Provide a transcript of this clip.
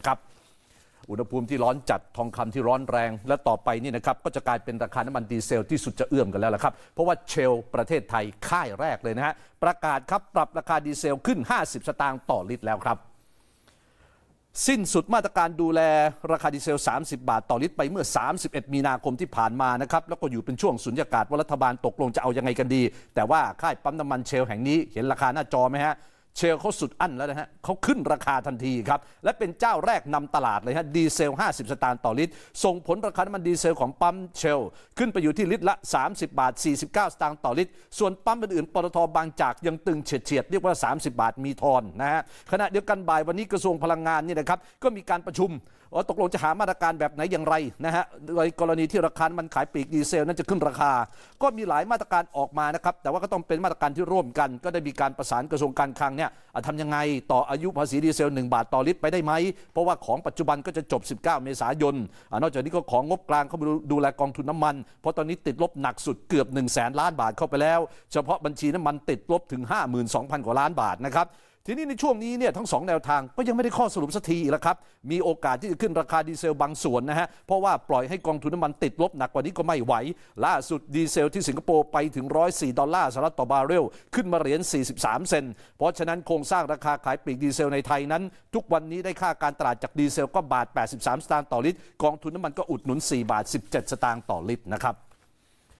ะครับอุณหภูมิที่ร้อนจัดทองคำที่ร้อนแรงและต่อไปนี่นะครับก็จะกลายเป็นราคาน้ำมันดีเซลที่สุดจะเอื้อมกันแล้วละครับเพราะว่าเชลประเทศไทยค่ายแรกเลยนะฮะประกาศครับปรับราคาดีเซลขึ้น 50 สตางค์ต่อลิตรแล้วครับ สิ้นสุดมาตรการดูแลราคาดีเซล 30 บาท ต่อลิตรไปเมื่อ 31 มีนาคมที่ผ่านมานะครับแล้วก็อยู่เป็นช่วงสุญญากาศว่ารัฐบาลตกลงจะเอาอยัางไงกันดี แต่ว่าค่ายปั๊มน้ำมันเชลแห่งนี้เห็นราคาหน้าจอไหมฮะเชลเขาสุดอั้นแล้วนะฮะเขาขึ้นราคาทันทีครับ และเป็นเจ้าแรกนำตลาดเลยฮะดีเซล 50 สตางค์ต่อลิตร ส่งผลราคาน้ำมันดีเซลของปั๊มเชลขึ้นไปอยู่ที่ลิตรละ 30 บาท 49 สตางค์ต่อลิตร ส่วนปั๊มอื่นๆปตทบางจากยังตึงเฉียดเเรียกว่า 30 บาทมีทอนนะฮะขณะเดียวกันบ่ายวันนี้กระทรวงพลังงานนี่นะครับก็มีการประชุมว่าตกลงจะหามาตรการแบบไหนอย่างไรนะฮะในกรณีที่ราคามันขายปลีกดีเซล นั้นจะขึ้นราคา ก็มีหลายมาตรการออกมานะครับแต่ว่าก็ต้องเป็นมาตรการที่ร่วมกัน ก็ได้มีการประสานกระทรวงการคลังเนี่ยี่ยทำยังไงต่ออายุภาษีดีเซล 1 บาทต่อลิตรไปได้ไหมเพราะว่าของปัจจุบันก็จะจบ 19 เมษายนนอกจากนี้ก็ของงบกลางเข้าไปดูแลกองทุนน้ามัน เพราะตอนนี้ติดลบหนักสุดเกือบ1 0 0 0แสนล้านบาทเข้าไปแล้ว เฉพาะบัญชีน้ำมันติดลบถึง 52,000กว่าล้านบาทนะครับทีนี้ในช่วงนี้เนี่ยทั้งสองแนวทางก็ยังไม่ได้ข้อสรุปสักทีละครับมีโอกาสที่จะขึ้นราคาดีเซลบางส่วนนะฮะเพราะว่าปล่อยให้กองทุนน้ำมันติดลบหนักกว่านี้ก็ไม่ไหว ล่าสุดดีเซลที่สิงคโปร์ไปถึง 104 ดอลลาร์สหรัฐต่อบาร์เรล ขึ้นมาเหรียญ43 เซนเพราะฉะนั้นโครงสร้างราคาขายปลีกดีเซลในไทยนั้น ทุกวันนี้ได้ค่าการตลาดจากดีเซลก็บาท83สตางค์ต่อลิตรกองทุนน้ำมันก็อุดหนุน4บาท17 สตางค์ต่อลิตรนะครับ